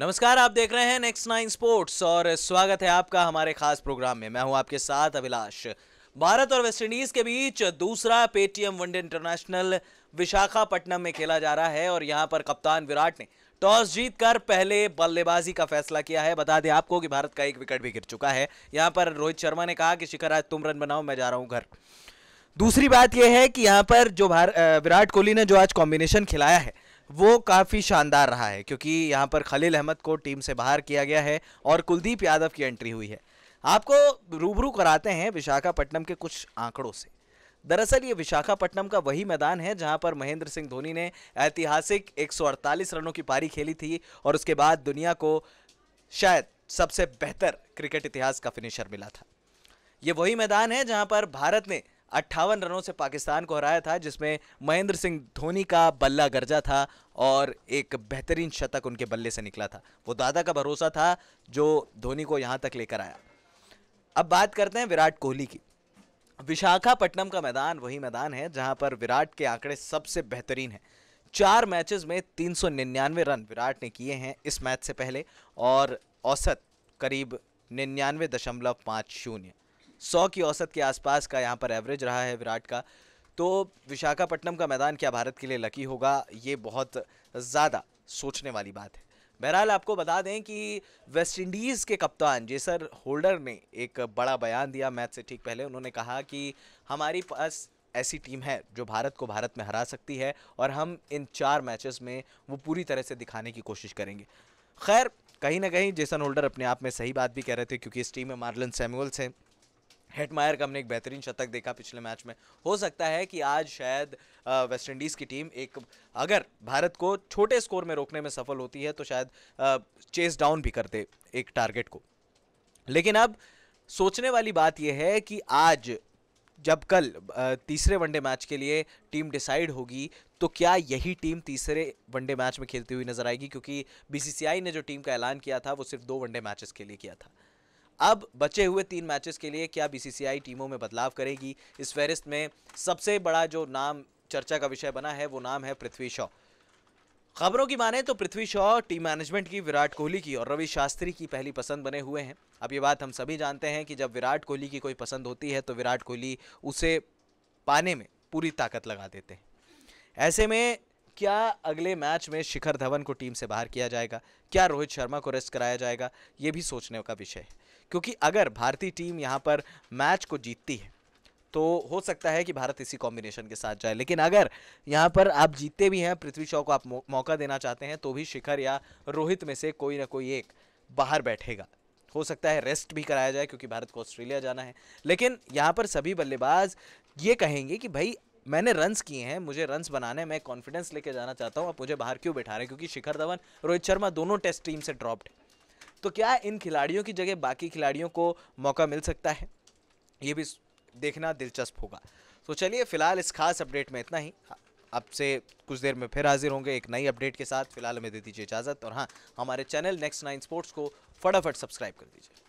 नमस्कार आप देख रहे हैं नेक्स्ट नाइन स्पोर्ट्स और स्वागत है आपका हमारे खास प्रोग्राम में मैं हूं आपके साथ अभिलाष भारत और वेस्टइंडीज के बीच दूसरा पेटीएम वनडे इंटरनेशनल विशाखापट्टनम में खेला जा रहा है और यहां पर कप्तान विराट ने टॉस जीतकर पहले बल्लेबाजी का फैसला किया है बता दें आपको कि भारत का एक विकेट भी गिर चुका है यहां पर रोहित शर्मा ने कहा कि शिखर आज तुम रन बनाओ मैं जा रहा हूं घर दूसरी बात यह है कि यहां पर जो विराट कोहली ने जो आज कॉम्बिनेशन खिलाया है वो काफ़ी शानदार रहा है क्योंकि यहाँ पर खलील अहमद को टीम से बाहर किया गया है और कुलदीप यादव की एंट्री हुई है आपको रूबरू कराते हैं विशाखापट्टनम के कुछ आंकड़ों से दरअसल ये विशाखापट्टनम का वही मैदान है जहां पर महेंद्र सिंह धोनी ने ऐतिहासिक 148 रनों की पारी खेली थी और उसके बाद दुनिया को शायद सबसे बेहतर क्रिकेट इतिहास का फिनिशर मिला था ये वही मैदान है जहां पर भारत ने अट्ठावन रनों से पाकिस्तान को हराया था जिसमें महेंद्र सिंह धोनी का बल्ला गर्जा था और एक बेहतरीन शतक उनके बल्ले से निकला था वो दादा का भरोसा था जो धोनी को यहाँ तक लेकर आया अब बात करते हैं विराट कोहली की विशाखापट्टनम का मैदान वही मैदान है जहां पर विराट के आंकड़े सबसे बेहतरीन हैं चार मैचेस में तीन रन विराट ने किए हैं इस मैच से पहले और औसत करीब निन्यानवे दशमलव पाँच शून्य सौ की औसत के आसपास का यहाँ पर एवरेज रहा है विराट का तो विशाखापट्टनम का मैदान क्या भारत के लिए लकी होगा ये बहुत ज़्यादा सोचने वाली बात है बहरहाल आपको बता दें कि वेस्ट इंडीज़ के कप्तान जेसर होल्डर ने एक बड़ा बयान दिया मैच से ठीक पहले उन्होंने कहा कि हमारी पास ऐसी टीम है जो भारत को भारत में हरा सकती है और हम इन चार मैचेस में वो पूरी तरह से दिखाने की कोशिश करेंगे खैर कहीं ना कहीं जेसन होल्डर अपने आप में सही बात भी कह रहे थे क्योंकि इस टीम में मार्लन सैमुअल्स हैं हेटमायर का हमने एक बेहतरीन शतक देखा पिछले मैच में हो सकता है कि आज शायद वेस्ट इंडीज़ की टीम एक अगर भारत को छोटे स्कोर में रोकने में सफल होती है तो शायद चेस डाउन भी करते एक टारगेट को लेकिन अब सोचने वाली बात यह है कि आज जब कल तीसरे वनडे मैच के लिए टीम डिसाइड होगी तो क्या यही टीम तीसरे वनडे मैच में खेलती हुई नजर आएगी क्योंकि बीसीसीआई ने जो टीम का ऐलान किया था वो सिर्फ दो वनडे मैचेस के लिए किया था अब बचे हुए तीन मैचेस के लिए क्या बीसीसीआई टीमों में बदलाव करेगी इस फहरिस्त में सबसे बड़ा जो नाम चर्चा का विषय बना है वो नाम है पृथ्वी शॉ खबरों की माने तो पृथ्वी शॉ टीम मैनेजमेंट की विराट कोहली की और रवि शास्त्री की पहली पसंद बने हुए हैं अब ये बात हम सभी जानते हैं कि जब विराट कोहली की कोई पसंद होती है तो विराट कोहली उसे पाने में पूरी ताकत लगा देते हैं ऐसे में क्या अगले मैच में शिखर धवन को टीम से बाहर किया जाएगा क्या रोहित शर्मा को रेस्ट कराया जाएगा ये भी सोचने का विषय है क्योंकि अगर भारतीय टीम यहाँ पर मैच को जीतती है तो हो सकता है कि भारत इसी कॉम्बिनेशन के साथ जाए लेकिन अगर यहाँ पर आप जीतते भी हैं पृथ्वी शॉ को आप मौका देना चाहते हैं तो भी शिखर या रोहित में से कोई ना कोई एक बाहर बैठेगा हो सकता है रेस्ट भी कराया जाए क्योंकि भारत को ऑस्ट्रेलिया जाना है लेकिन यहाँ पर सभी बल्लेबाज ये कहेंगे कि भाई मैंने रन्स किए हैं मुझे रन्स बनाने में कॉन्फिडेंस लेके जाना चाहता हूँ आप मुझे बाहर क्यों बैठा रहे हैं क्योंकि शिखर धवन रोहित शर्मा दोनों टेस्ट टीम से ड्रॉप्ड तो क्या इन खिलाड़ियों की जगह बाकी खिलाड़ियों को मौका मिल सकता है ये भी देखना दिलचस्प होगा तो चलिए फिलहाल इस खास अपडेट में इतना ही आपसे कुछ देर में फिर हाजिर होंगे एक नई अपडेट के साथ फिलहाल हमें दे दीजिए इजाज़त और हाँ हमारे चैनल नेक्स्ट नाइन स्पोर्ट्स को फटाफट सब्सक्राइब कर दीजिए